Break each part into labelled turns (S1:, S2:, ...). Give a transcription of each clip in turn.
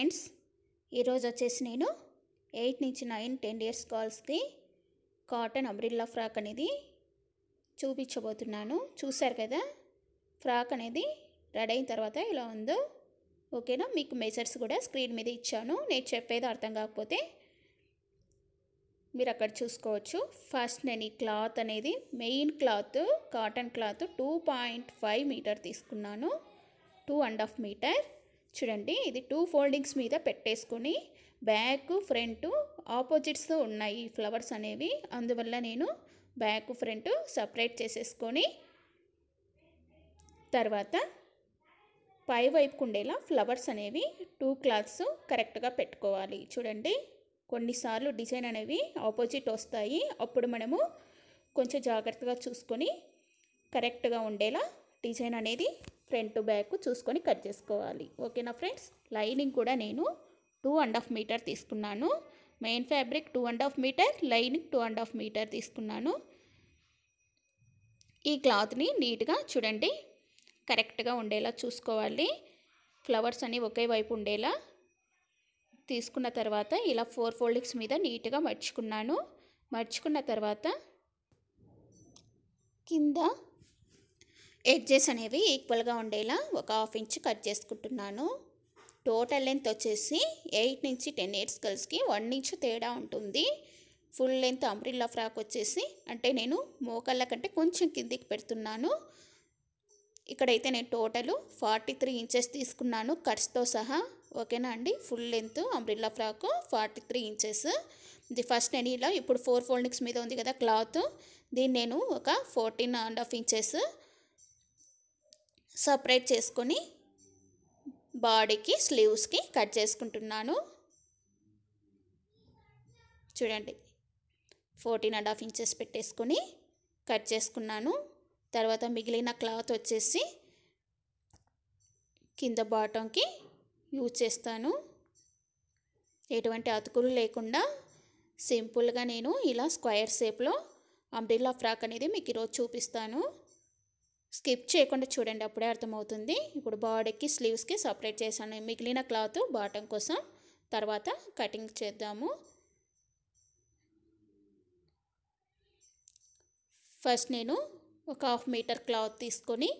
S1: friends ఈరోజు వచ్చేసి నేను ఎయిట్ నుంచి నైన్ టెన్ ఇయర్స్ గర్ల్స్కి కాటన్ అంబ్రిల్లా ఫ్రాక్ అనేది చూపించబోతున్నాను చూశారు కదా ఫ్రాక్ అనేది రెడీ అయిన తర్వాత ఇలా ఉందో ఓకేనా మీకు మెజర్స్ కూడా స్క్రీన్ మీద ఇచ్చాను నేను చెప్పేది అర్థం కాకపోతే మీరు అక్కడ చూసుకోవచ్చు ఫస్ట్ నేను ఈ క్లాత్ అనేది main cloth cotton cloth two point five metre తీసుకున్నాను టూ అండ్ హాఫ్ మీటర్ చూడండి ఇది టూ ఫోల్డింగ్స్ మీద పెట్టేసుకొని బ్యాక్ ఫ్రంట్ ఆపోజిట్స్ ఉన్నాయి ఫ్లవర్స్ అనేవి అందువల్ల నేను బ్యాక్ ఫ్రంట్ సపరేట్ చేసేసుకొని తర్వాత పై వైపుకు ఉండేలా ఫ్లవర్స్ అనేవి టూ క్లాత్స్ కరెక్ట్గా పెట్టుకోవాలి చూడండి కొన్నిసార్లు డిజైన్ అనేవి ఆపోజిట్ వస్తాయి అప్పుడు మనము కొంచెం జాగ్రత్తగా చూసుకొని కరెక్ట్గా ఉండేలా డిజైన్ అనేది ఫ్రంట్ బ్యాక్ చూసుకొని కట్ చేసుకోవాలి ఓకేనా ఫ్రెండ్స్ లైనింగ్ కూడా నేను టూ అండ్ హాఫ్ మీటర్ తీసుకున్నాను main fabric two and half metre lining two and half metre తీసుకున్నాను ఈ క్లాత్ని నీట్గా చూడండి కరెక్ట్గా ఉండేలా చూసుకోవాలి ఫ్లవర్స్ అన్నీ ఒకే వైపు ఉండేలా తీసుకున్న తర్వాత ఇలా ఫోర్ ఫోల్డింగ్స్ మీద నీట్గా మర్చుకున్నాను మర్చుకున్న తర్వాత కింద ఎడ్జెస్ అనేవి ఈక్వల్గా ఉండేలా ఒక హాఫ్ ఇంచ్ కట్ చేసుకుంటున్నాను టోటల్ లెంత్ వచ్చేసి ఎయిట్ నుంచి టెన్ ఎయిట్స్ కలిసి వన్ ఇంచ్ తేడా ఉంటుంది ఫుల్ లెంత్ అంబ్రిల్లా ఫ్రాక్ వచ్చేసి అంటే నేను మోకళ్ళ కంటే కొంచెం కిందికి పెడుతున్నాను ఇక్కడైతే నేను టోటల్ ఫార్టీ త్రీ ఇంచెస్ తీసుకున్నాను కట్స్తో సహా ఓకేనా అండి full length umbrella frock forty three inches ఇది ఫస్ట్ నేను ఇలా ఇప్పుడు ఫోర్ ఫోల్డింగ్స్ మీద ఉంది కదా క్లాత్ దీన్ని నేను ఒక fourteen and half inches separate చేసుకొని బాడీకి స్లీవ్స్కి కట్ చేసుకుంటున్నాను చూడండి ఫోర్టీన్ అండ్ హాఫ్ ఇంచెస్ పెట్టేసుకొని కట్ చేసుకున్నాను తర్వాత మిగిలిన క్లాత్ వచ్చేసి కింద బాటంకి యూజ్ చేస్తాను ఎటువంటి అతుకులు లేకుండా సింపుల్గా నేను ఇలా స్క్వేర్ షేప్లో అంబ్రిల్లా ఫ్రాక్ అనేది మీకు ఈరోజు చూపిస్తాను స్కిప్ చేయకుండా చూడండి అప్పుడే అర్థమవుతుంది ఇప్పుడు బాడీకి స్లీవ్స్కి సపరేట్ చేశాను మిగిలిన క్లాత్ బాటం కోసం తర్వాత కటింగ్ చేద్దాము ఫస్ట్ నేను ఒక హాఫ్ మీటర్ క్లాత్ తీసుకొని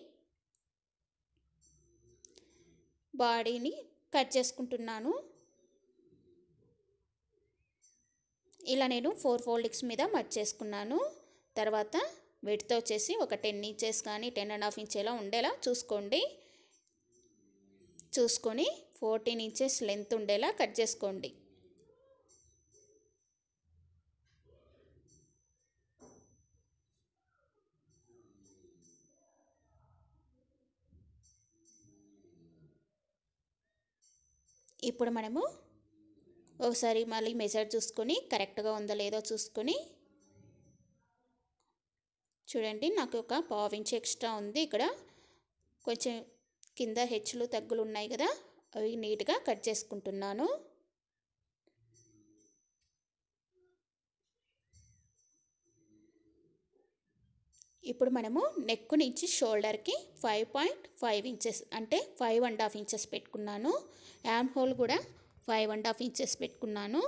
S1: బాడీని కట్ చేసుకుంటున్నాను ఇలా నేను ఫోర్ ఫోల్డింగ్స్ మీద మట్ చేసుకున్నాను తర్వాత వీటితో వచ్చేసి ఒక టెన్ ఇంచెస్ కానీ టెన్ అండ్ హాఫ్ ఇంచ్ ఎలా ఉండేలా చూసుకోండి చూసుకొని ఫోర్టీన్ ఇంచెస్ లెంత్ ఉండేలా కట్ చేసుకోండి ఇప్పుడు మనము ఒకసారి మళ్ళీ మెజర్ చూసుకొని కరెక్ట్గా ఉందో లేదో చూసుకొని చూడండి నాకు ఒక పావు ఇంచు ఎక్స్ట్రా ఉంది ఇక్కడ కొంచెం కింద హెచ్చులు తగ్గులు ఉన్నాయి కదా అవి నీట్గా కట్ చేసుకుంటున్నాను ఇప్పుడు మనము నెక్ నుంచి షోల్డర్కి ఫైవ్ పాయింట్ ఫైవ్ ఇంచెస్ అంటే ఫైవ్ అండ్ హాఫ్ ఇంచెస్ పెట్టుకున్నాను యామ్ హోల్ కూడా ఫైవ్ అండ్ హాఫ్ ఇంచెస్ పెట్టుకున్నాను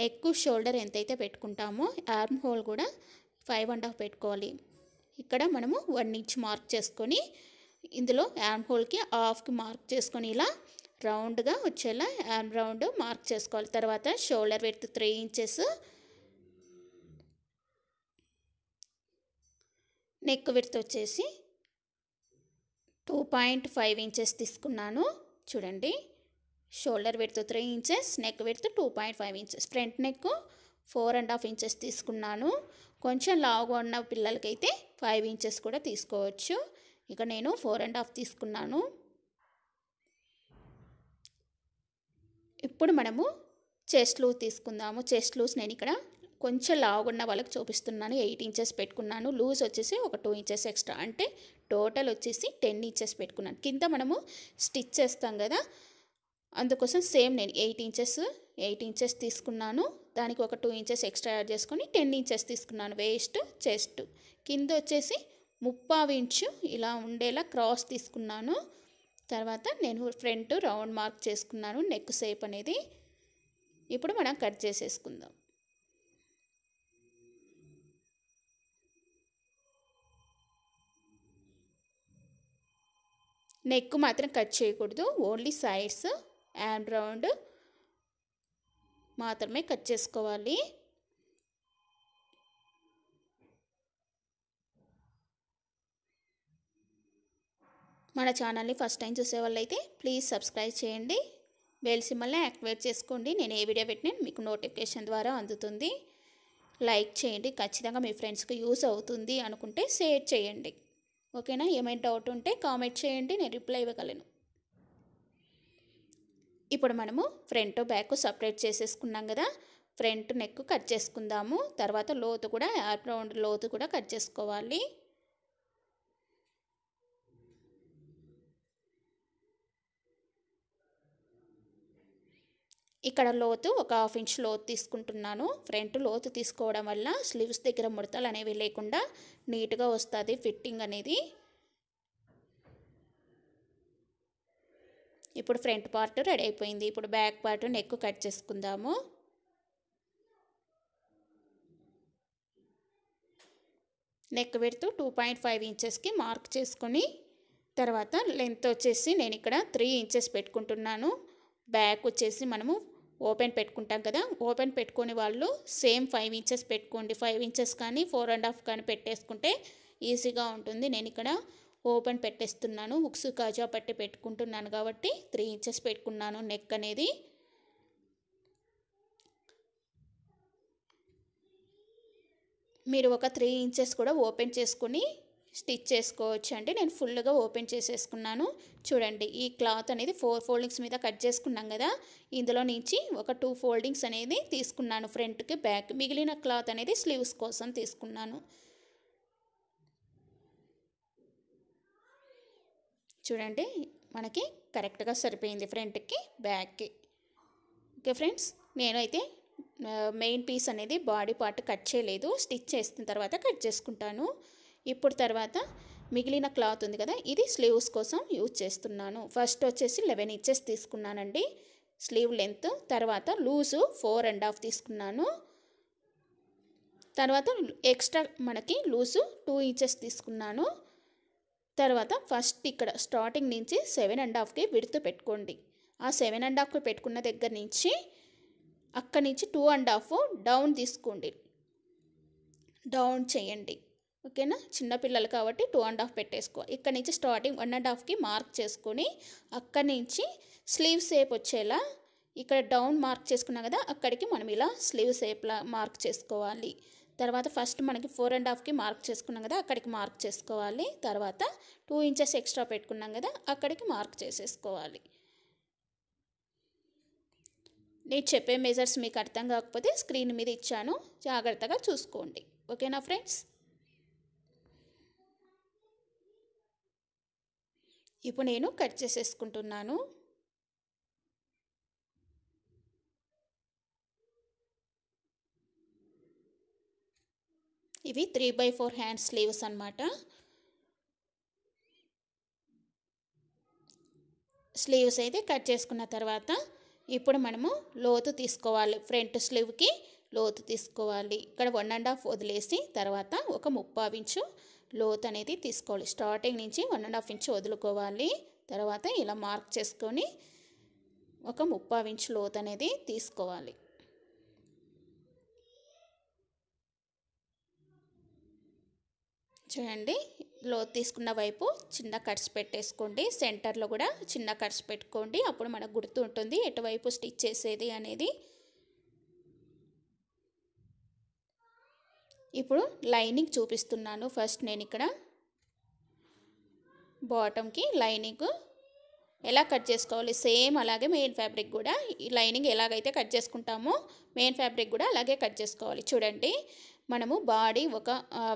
S1: నెక్ షోల్డర్ ఎంతైతే పెట్టుకుంటామో యామ్ హోల్ కూడా ఫైవ్ అండ్ హాఫ్ పెట్టుకోవాలి ఇక్కడ మనము వన్ ఇంచ్ మార్క్ చేసుకొని ఇందులో యామ్ హోల్కి హాఫ్కి మార్క్ చేసుకొని ఇలా రౌండ్గా వచ్చేలా యామ్ రౌండ్ మార్క్ చేసుకోవాలి తర్వాత shoulder width three inches neck width వచ్చేసి టూ పాయింట్ ఫైవ్ ఇంచెస్ తీసుకున్నాను చూడండి shoulder width three inches neck width two point five inches front neck four and half inches తీసుకున్నాను కొంచెం లావుగా ఉన్న పిల్లలకైతే ఫైవ్ ఇంచెస్ కూడా తీసుకోవచ్చు ఇక నేను ఫోర్ అండ్ హాఫ్ తీసుకున్నాను ఇప్పుడు మనము చెస్ట్ లూజ్ తీసుకుందాము చెస్ట్ లూజ్ నేను ఇక్కడ కొంచెం లావుగా ఉన్న వాళ్ళకి చూపిస్తున్నాను ఎయిట్ ఇంచెస్ పెట్టుకున్నాను లూజ్ వచ్చేసి ఒక టూ ఇంచెస్ ఎక్స్ట్రా అంటే టోటల్ వచ్చేసి టెన్ ఇంచెస్ పెట్టుకున్నాను కింద మనము స్టిచ్ చేస్తాం కదా అందుకోసం సేమ్ నేను ఎయిట్ ఇంచెస్ ఎయిట్ ఇంచెస్ తీసుకున్నాను దానికి ఒక టూ ఇంచెస్ ఎక్స్ట్రా యాడ్ చేసుకొని టెన్ ఇంచెస్ తీసుకున్నాను వేస్ట్ చెస్ట్ కింద వచ్చేసి ముప్పావు ఇంచు ఇలా ఉండేలా క్రాస్ తీసుకున్నాను తర్వాత నేను ఫ్రంట్ రౌండ్ మార్క్ చేసుకున్నాను నెక్ షేప్ అనేది ఇప్పుడు మనం కట్ చేసేసుకుందాం నెక్ మాత్రం కట్ చేయకూడదు ఓన్లీ సైడ్స్ అండ్ రౌండ్ మాత్రమే కట్ చేసుకోవాలి మన ఛానల్ని ఫస్ట్ టైం చూసే వాళ్ళైతే ప్లీజ్ సబ్స్క్రైబ్ చేయండి బెల్ సిమ్మల్ని యాక్టివేట్ చేసుకోండి నేను ఏ వీడియో పెట్టినా మీకు నోటిఫికేషన్ ద్వారా అందుతుంది లైక్ చేయండి ఖచ్చితంగా మీ ఫ్రెండ్స్కి యూజ్ అవుతుంది అనుకుంటే షేర్ చేయండి ఓకేనా ఏమైనా డౌట్ ఉంటే కామెంట్ చేయండి నేను రిప్లై ఇవ్వగలను ఇప్పుడు మనము ఫ్రంట్ బ్యాక్ సపరేట్ చేసేసుకున్నాం కదా ఫ్రంట్ నెక్ కట్ చేసుకుందాము తర్వాత లోతు కూడా రౌండ్ లోతు కూడా కట్ చేసుకోవాలి ఇక్కడ లోతు ఒక హాఫ్ ఇంచ్ లోతు తీసుకుంటున్నాను ఫ్రంట్ లోతు తీసుకోవడం వల్ల స్లీవ్స్ దగ్గర ముడతలు అనేవి లేకుండా నీట్గా వస్తుంది ఫిట్టింగ్ అనేది ఇప్పుడు ఫ్రంట్ పార్ట్ రెడీ అయిపోయింది ఇప్పుడు బ్యాక్ పార్ట్ నెక్ కట్ చేసుకుందాము నెక్ పెడుతూ టూ పాయింట్ ఫైవ్ ఇంచెస్కి మార్క్ చేసుకొని తర్వాత లెంత్ వచ్చేసి నేను ఇక్కడ త్రీ ఇంచెస్ పెట్టుకుంటున్నాను బ్యాక్ వచ్చేసి మనము ఓపెన్ పెట్టుకుంటాం కదా ఓపెన్ పెట్టుకునే వాళ్ళు సేమ్ ఫైవ్ ఇంచెస్ పెట్టుకోండి ఫైవ్ ఇంచెస్ కానీ ఫోర్ అండ్ హాఫ్ కానీ పెట్టేసుకుంటే ఈజీగా ఉంటుంది నేను ఇక్కడ ఓపెన్ పెట్టేస్తున్నాను ఉక్స్ కాజా పట్టి పెట్టుకుంటున్నాను కాబట్టి త్రీ ఇంచెస్ పెట్టుకున్నాను నెక్ అనేది మీరు ఒక త్రీ ఇంచెస్ కూడా ఓపెన్ చేసుకుని స్టిచ్ చేసుకోవచ్చు అండి నేను ఫుల్గా ఓపెన్ చేసేసుకున్నాను చూడండి ఈ క్లాత్ అనేది ఫోర్ ఫోల్డింగ్స్ మీద కట్ చేసుకున్నాం కదా ఇందులో నుంచి ఒక టూ ఫోల్డింగ్స్ అనేది తీసుకున్నాను ఫ్రంట్కి బ్యాక్ మిగిలిన క్లాత్ అనేది స్లీవ్స్ కోసం తీసుకున్నాను చూడండి మనకి కరెక్ట్గా సరిపోయింది ఫ్రంట్కి బ్యాక్కి ఓకే ఫ్రెండ్స్ నేనైతే మెయిన్ పీస్ అనేది బాడీ పార్ట్ కట్ చేయలేదు స్టిచ్ చేసిన తర్వాత కట్ చేసుకుంటాను ఇప్పుడు తర్వాత మిగిలిన క్లాత్ ఉంది కదా ఇది స్లీవ్స్ కోసం యూజ్ చేస్తున్నాను ఫస్ట్ వచ్చేసి లెవెన్ ఇంచెస్ తీసుకున్నానండి స్లీవ్ లెంత్ తర్వాత లూజు ఫోర్ అండ్ హాఫ్ తీసుకున్నాను తర్వాత ఎక్స్ట్రా మనకి లూజు టూ ఇంచెస్ తీసుకున్నాను తర్వాత ఫస్ట్ ఇక్కడ స్టార్టింగ్ నుంచి సెవెన్ అండ్ హాఫ్కి విడుతు పెట్టుకోండి ఆ సెవెన్ అండ్ హాఫ్కి పెట్టుకున్న దగ్గర నుంచి అక్కడి నుంచి టూ అండ్ హాఫ్ డౌన్ తీసుకోండి డౌన్ చేయండి ఓకేనా చిన్నపిల్లలు కాబట్టి టూ అండ్ హాఫ్ పెట్టేసుకో ఇక్కడ నుంచి స్టార్టింగ్ వన్ అండ్ హాఫ్కి మార్క్ చేసుకొని అక్కడి నుంచి స్లీవ్ షేప్ వచ్చేలా ఇక్కడ డౌన్ మార్క్ చేసుకున్నాం కదా అక్కడికి మనం ఇలా స్లీవ్ షేప్లా మార్క్ చేసుకోవాలి తర్వాత ఫస్ట్ మనకి ఫోర్ అండ్ హాఫ్కి మార్క్ చేసుకున్నాం కదా అక్కడికి మార్క్ చేసుకోవాలి తర్వాత టూ ఇంచెస్ ఎక్స్ట్రా పెట్టుకున్నాం కదా అక్కడికి మార్క్ చేసేసుకోవాలి నేను చెప్పే మెజర్స్ మీకు అర్థం కాకపోతే స్క్రీన్ మీద ఇచ్చాను జాగ్రత్తగా చూసుకోండి ఓకేనా ఫ్రెండ్స్ ఇప్పుడు నేను కట్ చేసేసుకుంటున్నాను ఇవి three by four hand sleeves అనమాట స్లీవ్స్ అయితే కట్ చేసుకున్న తర్వాత ఇప్పుడు మనము లోతు తీసుకోవాలి ఫ్రంట్ స్లీవ్కి లోతు తీసుకోవాలి ఇక్కడ వన్ అండ్ హాఫ్ వదిలేసి తర్వాత ఒక ముప్పా ఇంచు లోతు అనేది తీసుకోవాలి స్టార్టింగ్ నుంచి వన్ అండ్ హాఫ్ ఇంచు వదులుకోవాలి తర్వాత ఇలా మార్క్ చేసుకొని ఒక ముప్పావు ఇంచు లోతు అనేది తీసుకోవాలి చూడండి లో తీసుకున్న వైపు చిన్న కట్స్ పెట్టేసుకోండి సెంటర్లో కూడా చిన్న కట్స్ పెట్టుకోండి అప్పుడు మనకు గుర్తు ఉంటుంది ఎటువైపు స్టిచ్ చేసేది అనేది ఇప్పుడు లైనింగ్ చూపిస్తున్నాను ఫస్ట్ నేను ఇక్కడ బాటమ్కి లైనింగ్ ఎలా కట్ చేసుకోవాలి సేమ్ అలాగే మెయిన్ ఫ్యాబ్రిక్ కూడా ఈ లైనింగ్ ఎలాగైతే కట్ చేసుకుంటామో మెయిన్ ఫ్యాబ్రిక్ కూడా అలాగే కట్ చేసుకోవాలి చూడండి మనము బాడీ ఒక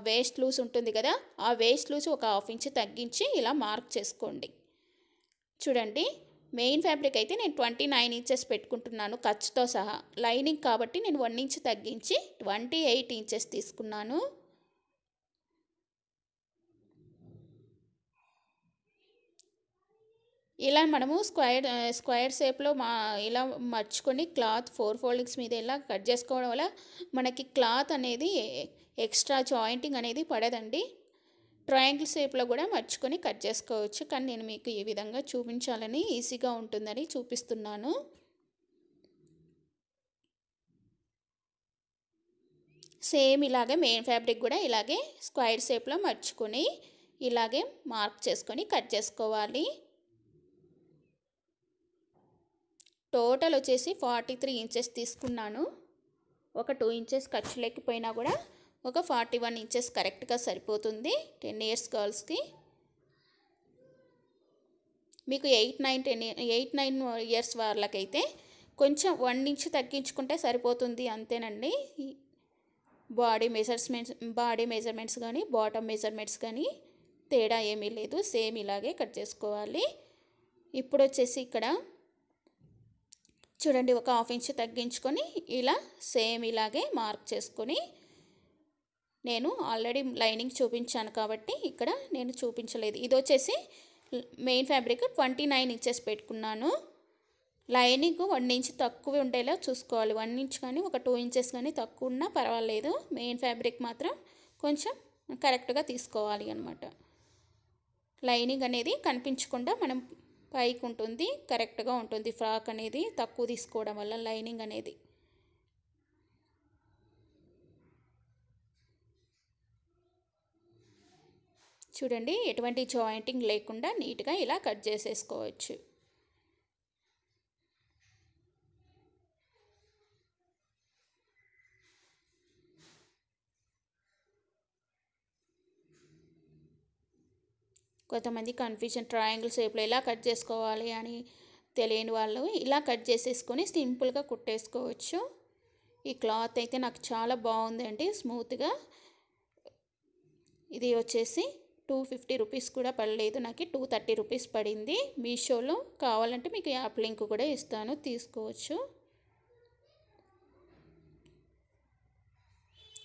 S1: వేస్ట్ లూజ్ ఉంటుంది కదా ఆ వేస్ట్ లూజ్ ఒక హాఫ్ ఇంచ్ తగ్గించి ఇలా మార్క్ చేసుకోండి చూడండి మెయిన్ ఫ్యాబ్రిక్ అయితే నేను ట్వంటీ నైన్ ఇంచెస్ పెట్టుకుంటున్నాను ఖర్చుతో సహా లైనింగ్ కాబట్టి నేను వన్ ఇంచ్ తగ్గించి ట్వంటీ ఎయిట్ ఇంచెస్ తీసుకున్నాను ఇలా మనము స్క్వైర్ స్క్వైర్ షేప్లో మా ఇలా మర్చుకొని క్లాత్ ఫోర్ ఫోల్డింగ్స్ మీద ఇలా కట్ చేసుకోవడం వల్ల మనకి క్లాత్ అనేది ఎక్స్ట్రా జాయింటింగ్ అనేది పడదండి ట్రయాంగిల్ షేప్లో కూడా మర్చుకొని కట్ చేసుకోవచ్చు కానీ నేను మీకు ఈ విధంగా చూపించాలని ఈజీగా ఉంటుందని చూపిస్తున్నాను సేమ్ ఇలాగే మెయిన్ ఫ్యాబ్రిక్ కూడా ఇలాగే స్క్వైర్ షేప్లో మర్చుకొని ఇలాగే మార్క్ చేసుకొని కట్ చేసుకోవాలి టోటల్ వచ్చేసి ఫార్టీ త్రీ ఇంచెస్ తీసుకున్నాను ఒక టూ ఇంచెస్ ఖర్చు లేకపోయినా కూడా ఒక ఫార్టీ వన్ ఇంచెస్ కరెక్ట్గా సరిపోతుంది టెన్ ఇయర్స్ గర్ల్స్కి మీకు eight nine ten eight nine years వాళ్ళకైతే కొంచెం వన్ ఇంచ్ తగ్గించుకుంటే సరిపోతుంది అంతేనండి బాడీ మెజర్స్మెంట్స్ బాడీ మెజర్మెంట్స్ కానీ బాటమ్ మెజర్మెంట్స్ కానీ తేడా ఏమీ లేదు సేమ్ ఇలాగే కట్ చేసుకోవాలి ఇప్పుడు వచ్చేసి ఇక్కడ చూడండి ఒక హాఫ్ ఇంచ్ తగ్గించుకొని ఇలా సేమ్ ఇలాగే మార్క్ చేసుకొని నేను ఆల్రెడీ లైనింగ్ చూపించాను కాబట్టి ఇక్కడ నేను చూపించలేదు ఇది వచ్చేసి main fabric twenty nine inches పెట్టుకున్నాను లైనింగ్ వన్ ఇంచ్ తక్కువ ఉండేలా చూసుకోవాలి వన్ ఇంచ్ కానీ ఒక టూ ఇంచెస్ కానీ తక్కువ ఉన్నా పర్వాలేదు మెయిన్ ఫ్యాబ్రిక్ మాత్రం కొంచెం కరెక్ట్గా తీసుకోవాలి అనమాట లైనింగ్ అనేది కనిపించకుండా మనం పైకి ఉంటుంది కరెక్ట్గా ఉంటుంది ఫ్రాక్ అనేది తక్కువ తీసుకోవడం వల్ల లైనింగ్ అనేది చూడండి ఎటువంటి జాయింటింగ్ లేకుండా నీట్గా ఇలా కట్ చేసేసుకోవచ్చు కొంతమంది కన్ఫ్యూజన్ ట్రయాంగిల్ షేప్లో ఎలా కట్ చేసుకోవాలి అని తెలియని వాళ్ళు ఇలా కట్ చేసేసుకొని సింపుల్గా కుట్టేసుకోవచ్చు ఈ క్లాత్ అయితే నాకు చాలా బాగుందండి స్మూత్గా ఇది వచ్చేసి టూ ఫిఫ్టీ రూపీస్ కూడా పడలేదు నాకు టూ థర్టీ రూపీస్ పడింది మీషోలో కావాలంటే మీకు యాప్ లింక్ కూడా ఇస్తాను తీసుకోవచ్చు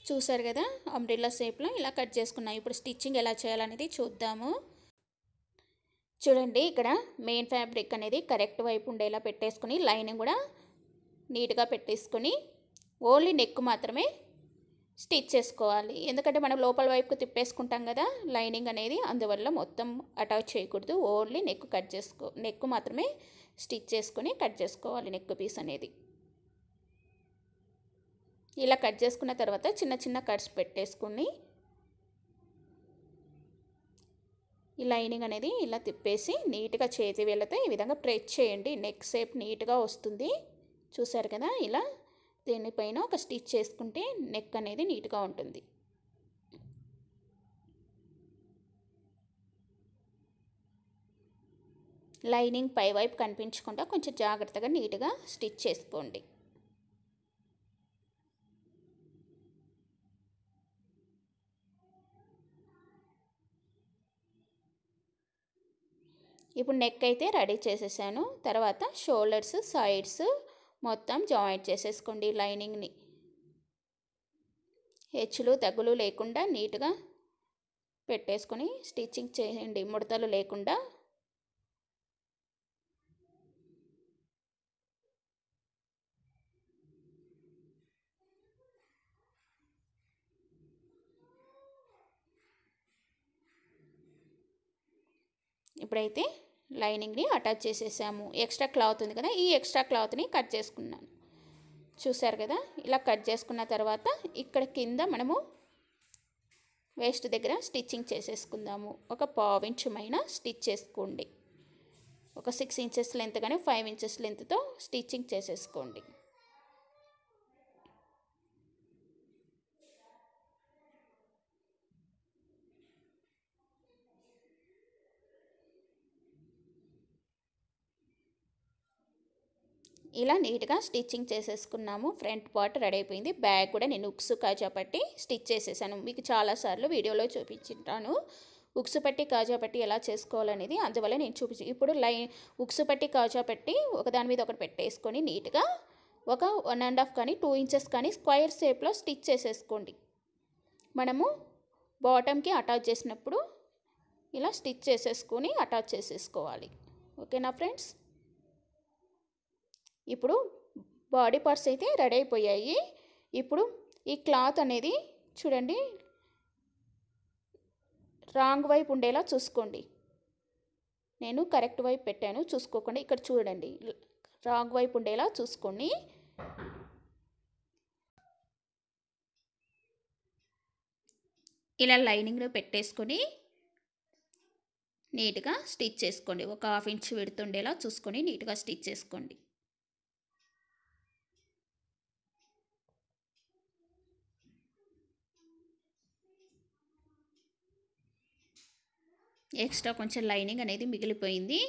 S1: చూసారు కదా అంబ్రిల్లా షేప్లో ఇలా కట్ చేసుకున్నాయి ఇప్పుడు స్టిచ్చింగ్ ఎలా చేయాలనేది చూద్దాము చూడండి ఇక్కడ మెయిన్ ఫ్యాబ్రిక్ అనేది కరెక్ట్ వైపు ఉండేలా పెట్టేసుకుని లైనింగ్ కూడా నీట్గా పెట్టేసుకొని ఓన్లీ నెక్ మాత్రమే స్టిచ్ చేసుకోవాలి ఎందుకంటే మనం లోపల వైపుకు తిప్పేసుకుంటాం కదా లైనింగ్ అనేది అందువల్ల మొత్తం అటాచ్ చేయకూడదు ఓన్లీ నెక్ కట్ చేసుకో నెక్ మాత్రమే స్టిచ్ చేసుకొని కట్ చేసుకోవాలి నెక్ పీస్ అనేది ఇలా కట్ చేసుకున్న తర్వాత చిన్న చిన్న కట్స్ పెట్టేసుకుని ఈ లైనింగ్ అనేది ఇలా తిప్పేసి నీట్గా చేతి వేళ్ళతో ఈ విధంగా ప్రెస్ చేయండి నెక్ షేప్ నీట్గా వస్తుంది చూసారు కదా ఇలా దీనిపైన ఒక స్టిచ్ చేసుకుంటే నెక్ అనేది నీట్గా ఉంటుంది లైనింగ్ పైవైపు కనిపించకుండా కొంచెం జాగ్రత్తగా నీట్గా స్టిచ్ చేసుకోండి ఇప్పుడు నెక్ అయితే రెడీ చేసేసాను తర్వాత షోల్డర్స్ సైడ్స్ మొత్తం జాయింట్ చేసేసుకోండి లైనింగ్ని హెచ్చులు తగ్గులు లేకుండా నీట్గా పెట్టేసుకొని స్టిచ్చింగ్ చేయండి ముడతలు లేకుండా ఇప్పుడైతే లైనింగ్ని అటాచ్ చేసేసాము ఎక్స్ట్రా క్లాత్ ఉంది కదా ఈ ఎక్స్ట్రా క్లాత్ని కట్ చేసుకున్నాను చూసారు కదా ఇలా కట్ చేసుకున్న తర్వాత ఇక్కడ కింద మనము వేస్ట్ దగ్గర స్టిచ్చింగ్ చేసేసుకుందాము ఒక పావించమైన స్టిచ్ చేసుకోండి ఒక సిక్స్ ఇంచెస్ లెంత్ కానీ ఫైవ్ ఇంచెస్ లెంత్తో స్టిచ్చింగ్ చేసేసుకోండి ఇలా నీట్గా స్టిచ్చింగ్ చేసేసుకున్నాము ఫ్రంట్ పార్ట్ రెడీ అయిపోయింది బ్యాగ్ కూడా నేను ఉక్సు కాజా పట్టి స్టిచ్ చేసేసాను మీకు చాలాసార్లు వీడియోలో చూపించుంటాను ఉక్సు పట్టి కాజా పట్టి ఎలా చేసుకోవాలనేది అందువల్ల నేను చూపించి ఇప్పుడు లైన్ ఉక్సు పట్టి కాజా పట్టి ఒకదాని మీద ఒకటి పెట్టేసుకొని నీట్గా ఒక వన్ అండ్ హాఫ్ కానీ టూ ఇంచెస్ కానీ స్క్వైర్ షేప్లో స్టిచ్ చేసేసుకోండి మనము బాటమ్కి అటాచ్ చేసినప్పుడు ఇలా స్టిచ్ చేసేసుకొని అటాచ్ చేసేసుకోవాలి ఓకేనా ఫ్రెండ్స్ ఇప్పుడు బాడీ పార్ట్స్ అయితే రెడీ అయిపోయాయి ఇప్పుడు ఈ క్లాత్ అనేది చూడండి రాంగ్ వైపు ఉండేలా చూసుకోండి నేను కరెక్ట్ వైపు పెట్టాను చూసుకోకుండా ఇక్కడ చూడండి రాంగ్ వైపు ఉండేలా చూసుకోండి ఇలా లైనింగ్లో పెట్టేసుకొని నీట్గా స్టిచ్ చేసుకోండి ఒక హాఫ్ ఇంచ్ విడుతుండేలా చూసుకొని నీట్గా స్టిచ్ చేసుకోండి ఎక్స్ట్రా కొంచెం లైనింగ్ అనేది మిగిలిపోయింది